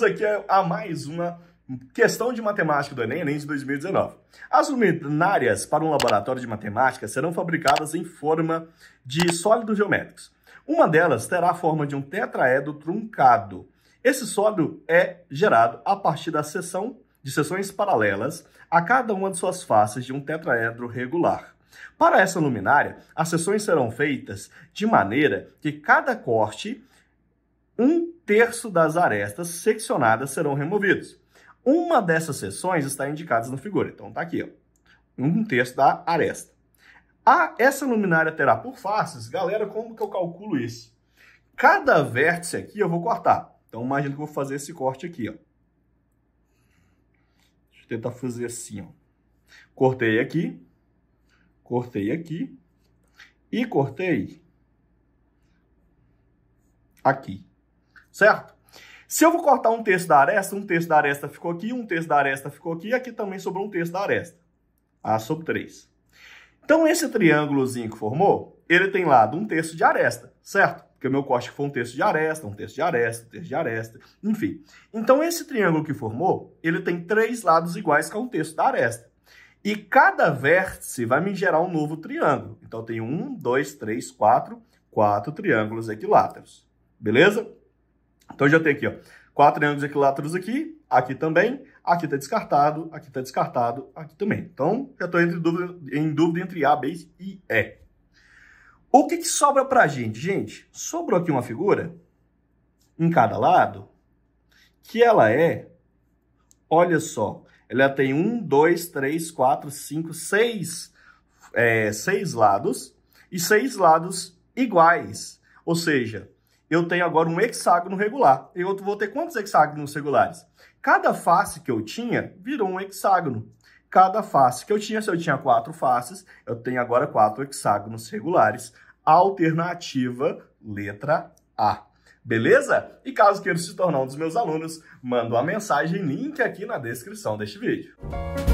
Vamos aqui a, mais uma questão de matemática do Enem, Enem de 2019. As luminárias para um laboratório de matemática serão fabricadas em forma de sólidos geométricos. Uma delas terá a forma de um tetraedro truncado. Esse sólido é gerado a partir da seção de seções paralelas a cada uma de suas faces de um tetraedro regular. Para essa luminária, as seções serão feitas de maneira que cada corte um terço das arestas seccionadas serão removidas. Uma dessas seções está indicada na figura, então está aqui, ó, um terço da aresta. Ah, essa luminária terá por faces, galera, como que eu calculo isso? Cada vértice aqui eu vou cortar. Então imagina que eu vou fazer esse corte aqui, ó. Deixa eu tentar fazer assim, ó. Cortei aqui, cortei aqui e cortei aqui certo? Se eu vou cortar um terço da aresta, um terço da aresta ficou aqui, um terço da aresta ficou aqui, e aqui também sobrou um terço da aresta. A sobre 3. Então, esse triângulozinho que formou, ele tem lado um terço de aresta, certo? Porque o meu corte foi um terço de aresta, um terço de aresta, um terço de aresta, enfim. Então, esse triângulo que formou, ele tem três lados iguais que é um terço da aresta. E cada vértice vai me gerar um novo triângulo. Então, eu tenho um, dois, três, quatro, quatro triângulos equiláteros. Beleza? Então já tem aqui, ó, quatro triângulos equiláteros aqui, aqui também, aqui está descartado, aqui está descartado, aqui também. Então já estou em dúvida entre A, B e E. O que, que sobra para a gente? Gente, sobrou aqui uma figura em cada lado que ela é, olha só, ela tem um, dois, três, quatro, cinco, seis, é, seis lados e seis lados iguais. Ou seja, eu tenho agora um hexágono regular. E eu vou ter quantos hexágonos regulares? Cada face que eu tinha virou um hexágono. Cada face que eu tinha, se eu tinha quatro faces, eu tenho agora quatro hexágonos regulares. Alternativa, letra A. Beleza? E caso queira se tornar um dos meus alunos, manda uma mensagem, link aqui na descrição deste vídeo.